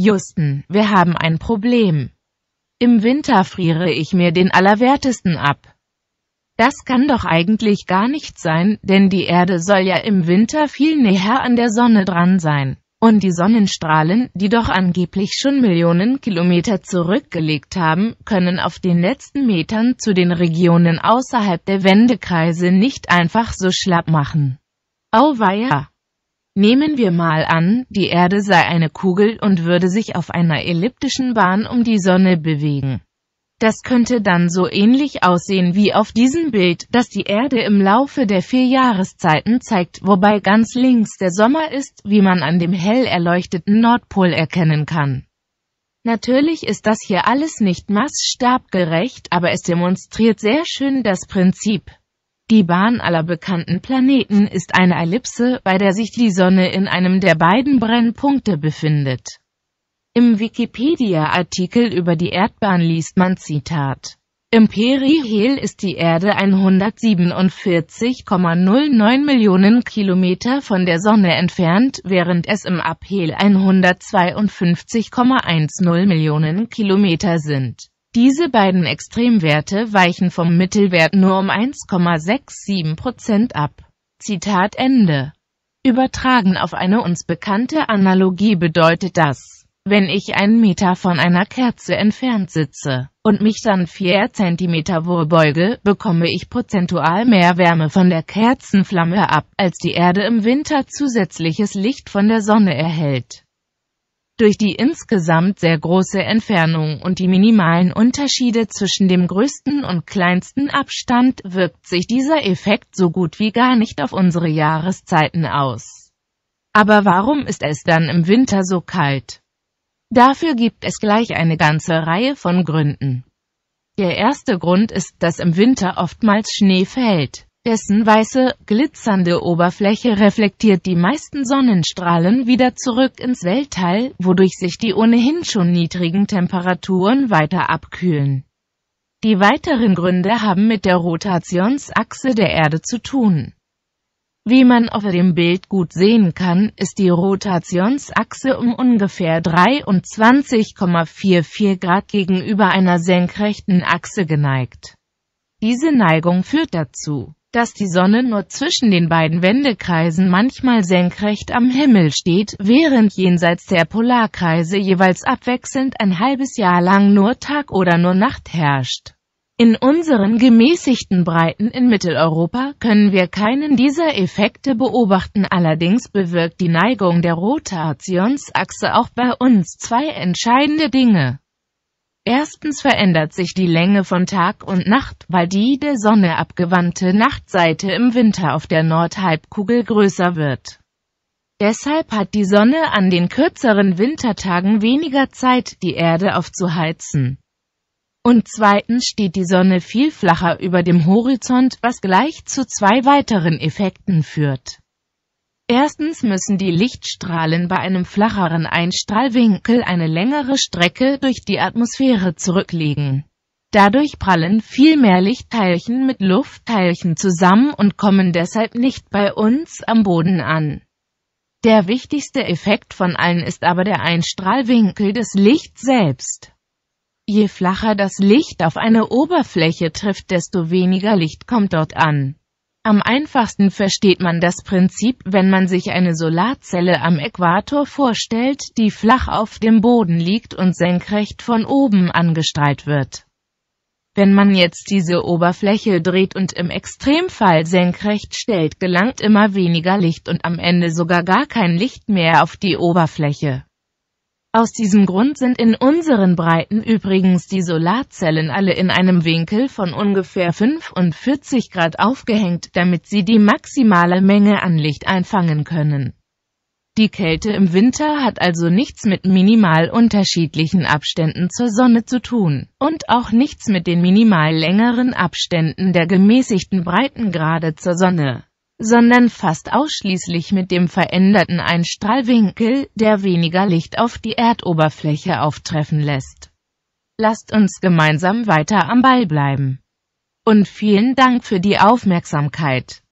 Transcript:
Justin, wir haben ein Problem. Im Winter friere ich mir den Allerwertesten ab. Das kann doch eigentlich gar nicht sein, denn die Erde soll ja im Winter viel näher an der Sonne dran sein. Und die Sonnenstrahlen, die doch angeblich schon Millionen Kilometer zurückgelegt haben, können auf den letzten Metern zu den Regionen außerhalb der Wendekreise nicht einfach so schlapp machen. Auweia! Nehmen wir mal an, die Erde sei eine Kugel und würde sich auf einer elliptischen Bahn um die Sonne bewegen. Das könnte dann so ähnlich aussehen wie auf diesem Bild, das die Erde im Laufe der vier Jahreszeiten zeigt, wobei ganz links der Sommer ist, wie man an dem hell erleuchteten Nordpol erkennen kann. Natürlich ist das hier alles nicht maßstabgerecht, aber es demonstriert sehr schön das Prinzip. Die Bahn aller bekannten Planeten ist eine Ellipse, bei der sich die Sonne in einem der beiden Brennpunkte befindet. Im Wikipedia-Artikel über die Erdbahn liest man Zitat. Im Perihel ist die Erde 147,09 Millionen Kilometer von der Sonne entfernt, während es im Abhel 152,10 Millionen Kilometer sind. Diese beiden Extremwerte weichen vom Mittelwert nur um 1,67 Prozent ab. Zitat Ende. Übertragen auf eine uns bekannte Analogie bedeutet das, wenn ich einen Meter von einer Kerze entfernt sitze und mich dann 4 cm vorbeuge, bekomme ich prozentual mehr Wärme von der Kerzenflamme ab, als die Erde im Winter zusätzliches Licht von der Sonne erhält. Durch die insgesamt sehr große Entfernung und die minimalen Unterschiede zwischen dem größten und kleinsten Abstand wirkt sich dieser Effekt so gut wie gar nicht auf unsere Jahreszeiten aus. Aber warum ist es dann im Winter so kalt? Dafür gibt es gleich eine ganze Reihe von Gründen. Der erste Grund ist, dass im Winter oftmals Schnee fällt. Dessen weiße, glitzernde Oberfläche reflektiert die meisten Sonnenstrahlen wieder zurück ins Weltall, wodurch sich die ohnehin schon niedrigen Temperaturen weiter abkühlen. Die weiteren Gründe haben mit der Rotationsachse der Erde zu tun. Wie man auf dem Bild gut sehen kann, ist die Rotationsachse um ungefähr 23,44 Grad gegenüber einer senkrechten Achse geneigt. Diese Neigung führt dazu, dass die Sonne nur zwischen den beiden Wendekreisen manchmal senkrecht am Himmel steht, während jenseits der Polarkreise jeweils abwechselnd ein halbes Jahr lang nur Tag oder nur Nacht herrscht. In unseren gemäßigten Breiten in Mitteleuropa können wir keinen dieser Effekte beobachten, allerdings bewirkt die Neigung der Rotationsachse auch bei uns zwei entscheidende Dinge. Erstens verändert sich die Länge von Tag und Nacht, weil die der Sonne abgewandte Nachtseite im Winter auf der Nordhalbkugel größer wird. Deshalb hat die Sonne an den kürzeren Wintertagen weniger Zeit, die Erde aufzuheizen. Und zweitens steht die Sonne viel flacher über dem Horizont, was gleich zu zwei weiteren Effekten führt. Erstens müssen die Lichtstrahlen bei einem flacheren Einstrahlwinkel eine längere Strecke durch die Atmosphäre zurücklegen. Dadurch prallen viel mehr Lichtteilchen mit Luftteilchen zusammen und kommen deshalb nicht bei uns am Boden an. Der wichtigste Effekt von allen ist aber der Einstrahlwinkel des Lichts selbst. Je flacher das Licht auf eine Oberfläche trifft, desto weniger Licht kommt dort an. Am einfachsten versteht man das Prinzip, wenn man sich eine Solarzelle am Äquator vorstellt, die flach auf dem Boden liegt und senkrecht von oben angestrahlt wird. Wenn man jetzt diese Oberfläche dreht und im Extremfall senkrecht stellt, gelangt immer weniger Licht und am Ende sogar gar kein Licht mehr auf die Oberfläche. Aus diesem Grund sind in unseren Breiten übrigens die Solarzellen alle in einem Winkel von ungefähr 45 Grad aufgehängt, damit sie die maximale Menge an Licht einfangen können. Die Kälte im Winter hat also nichts mit minimal unterschiedlichen Abständen zur Sonne zu tun und auch nichts mit den minimal längeren Abständen der gemäßigten Breitengrade zur Sonne sondern fast ausschließlich mit dem veränderten Einstrahlwinkel, der weniger Licht auf die Erdoberfläche auftreffen lässt. Lasst uns gemeinsam weiter am Ball bleiben. Und vielen Dank für die Aufmerksamkeit.